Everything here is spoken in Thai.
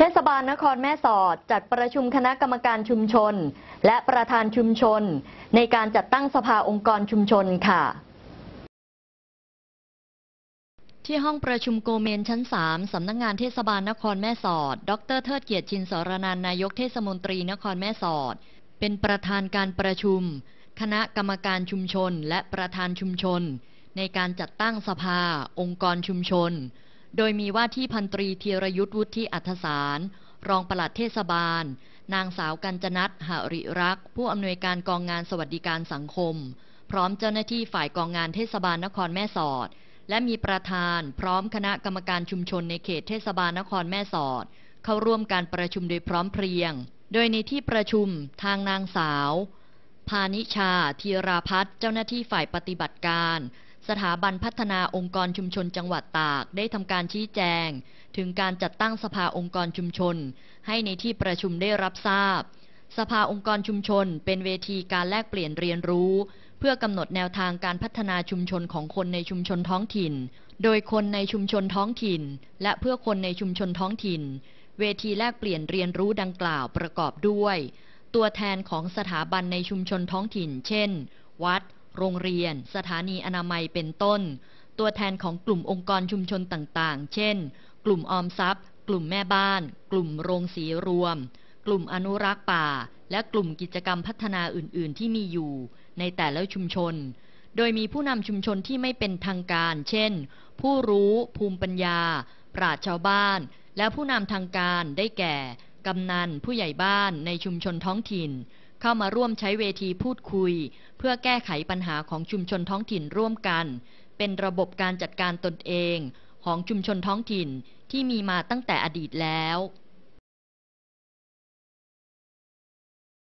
เทศบาลนครแม่สอดจัดประชุมคณะกรรมการชุมชน และประธานชุมชน ในการจัดตั้งสภาองค์กรชุมชนค่ะ ที่ห้องประชุมโกเมนชั้น 3 สำนักงงานเทศบาลนครแม่สอด ดรเทิดเกียรติชินสรนันนายกเทศมนตรีนครแม่สอด เป็นประธานการประชุม คณะกรรมการชุมชน และประธานชุมชน ในการจัดตั้งสภาองค์กรชุมชนโดยมีว่าที่พันตรีทีรยุทธวุฒิอัธสาร รองปลัดเทศบาล นางสาวกัญจนัทหริรักผู้อำนวยการกองงานสวัสดิการสังคม พร้อมเจ้าหน้าที่ฝ่ายกองงานเทศบาลนครแม่สอด และมีประธาน พร้อมคณะกรรมการชุมชนในเขตเทศบาลนครแม่สอด เข้าร่วมการประชุมโดยพร้อมเพรียง โดยในที่ประชุมทางนางสาวพานิชาธีราพัฒน์เจ้าหน้าที่ฝ่ายปฏิบัติการสถาบันพัฒนาองค์กรชุมชนจังหวัดตากได้ทำการชี้แจง ถึงการจัดตั้งสภาองค์กรชุมชน ให้ในที่ประชุมได้รับทราบ สภาองค์กรชุมชน เป็นเวทีการแลกเปลี่ยนเรียนรู้ เพื่อกำหนดแนวทางการพัฒนาชุมชนของคนในชุมชนท้องถิ่น โดยคนในชุมชนท้องถิ่น และเพื่อคนในชุมชนท้องถิ่น เวทีแลกเปลี่ยนเรียนรู้ดังกล่าวประกอบด้วย ตัวแทนของสถาบันในชุมชนท้องถิ่น เช่น วัดโรงเรียนสถานีอนามัยเป็นต้น ตัวแทนของกลุ่มองค์กรชุมชนต่างๆ เช่น กลุ่มออมทรัพย์ กลุ่มแม่บ้าน กลุ่มโรงสีรวม กลุ่มอนุรักษ์ป่า และกลุ่มกิจกรรมพัฒนาอื่นๆที่มีอยู่ ในแต่ละชุมชน โดยมีผู้นำชุมชนที่ไม่เป็นทางการ เช่น ผู้รู้ภูมิปัญญา ปราชชาวบ้าน และผู้นำทางการได้แก่กำนันผู้ใหญ่บ้านในชุมชนท้องถิ่น เข้ามาร่วมใช้เวทีพูดคุยเพื่อแก้ไขปัญหาของชุมชนท้องถิ่นร่วมกัน เป็นระบบการจัดการตนเองของชุมชนท้องถิ่นที่มีมาตั้งแต่อดีตแล้ว